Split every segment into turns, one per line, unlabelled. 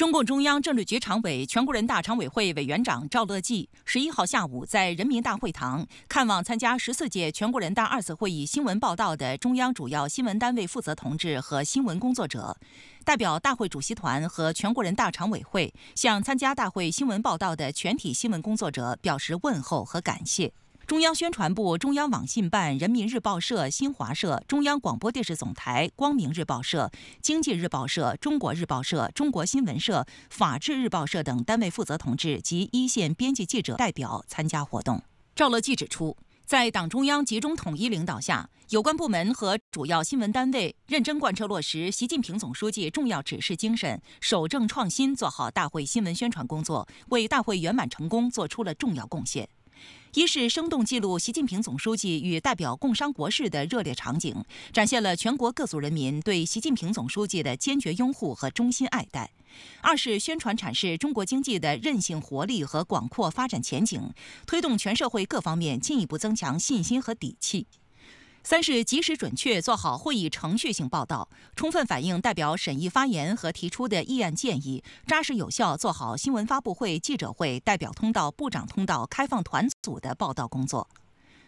中共中央政治局常委、全国人大常委会委员长赵乐际十一号下午在人民大会堂看望参加十四届全国人大二次会议新闻报道的中央主要新闻单位负责同志和新闻工作者，代表大会主席团和全国人大常委会向参加大会新闻报道的全体新闻工作者表示问候和感谢。中央宣传部、中央网信办、人民日报社、新华社、中央广播电视总台、光明日报社、经济日报社、中国日报社、中国新闻社、法制日报社等单位负责同志及一线编辑记者代表参加活动。赵乐际指出，在党中央集中统一领导下，有关部门和主要新闻单位认真贯彻落实习近平总书记重要指示精神，守正创新，做好大会新闻宣传工作，为大会圆满成功作出了重要贡献。一是生动记录习近平总书记与代表共商国事的热烈场景，展现了全国各族人民对习近平总书记的坚决拥护和衷心爱戴；二是宣传阐释中国经济的韧性活力和广阔发展前景，推动全社会各方面进一步增强信心和底气。三是及时准确做好会议程序性报道，充分反映代表审议发言和提出的议案建议，扎实有效做好新闻发布会、记者会、代表通道、部长通道、开放团组的报道工作。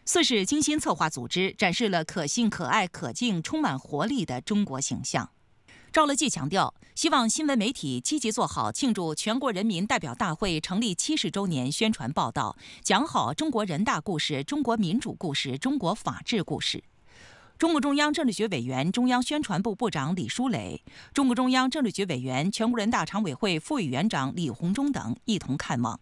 四是精心策划组织，展示了可信、可爱、可敬、充满活力的中国形象。赵乐际强调，希望新闻媒体积极做好庆祝全国人民代表大会成立七十周年宣传报道，讲好中国人大故事、中国民主故事、中国法治故事。中共中央政治局委员、中央宣传部部长李书磊，中共中央政治局委员、全国人大常委会副委员长李鸿忠等一同看望。